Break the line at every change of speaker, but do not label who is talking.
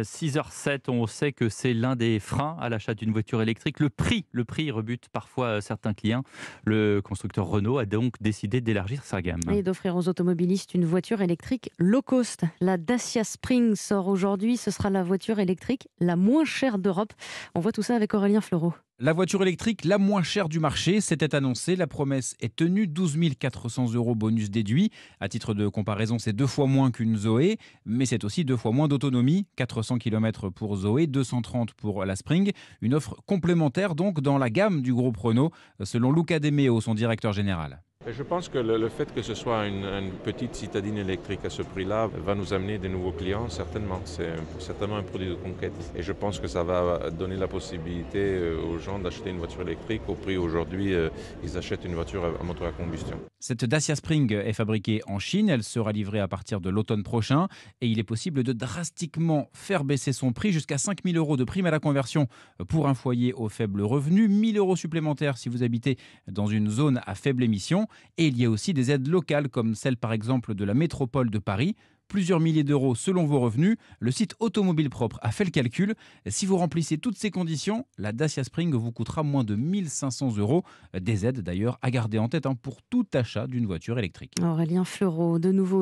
6h07, euh, on sait que c'est l'un des freins à l'achat d'une voiture électrique. Le prix, le prix rebute parfois euh, certains clients. Le constructeur Renault a donc décidé d'élargir sa gamme.
Et d'offrir aux automobilistes une voiture électrique low cost. La Dacia Spring sort aujourd'hui. Ce sera la voiture électrique la moins chère d'Europe. On voit tout ça avec Aurélien Fleureau.
La voiture électrique la moins chère du marché, s'était annoncée. la promesse est tenue, 12 400 euros bonus déduit. À titre de comparaison, c'est deux fois moins qu'une Zoé, mais c'est aussi deux fois moins d'autonomie, 400 km pour Zoé, 230 pour la Spring. Une offre complémentaire donc dans la gamme du groupe Renault, selon Luca De Meo, son directeur général.
Je pense que le, fait que ce soit une, petite citadine électrique à ce prix-là va nous amener des nouveaux clients, certainement. C'est certainement un produit de conquête. Et je pense que ça va donner la possibilité euh, aux gens d'acheter une voiture électrique au prix aujourd'hui euh, ils achètent une voiture à moteur à combustion.
Cette Dacia Spring est fabriquée en Chine. Elle sera livrée à partir de l'automne prochain. Et il est possible de drastiquement faire baisser son prix jusqu'à 5000 euros de prime à la conversion pour un foyer aux faibles revenus, 1000 euros supplémentaires si vous habitez dans une zone à faible émission. Et il y a aussi des aides locales, comme celle par exemple de la métropole de Paris. Plusieurs milliers d'euros selon vos revenus. Le site Automobile Propre a fait le calcul. Si vous remplissez toutes ces conditions, la Dacia Spring vous coûtera moins de 1500 euros. Des aides d'ailleurs à garder en tête hein, pour tout achat d'une voiture électrique.
Aurélien Fleureau, de nouveau.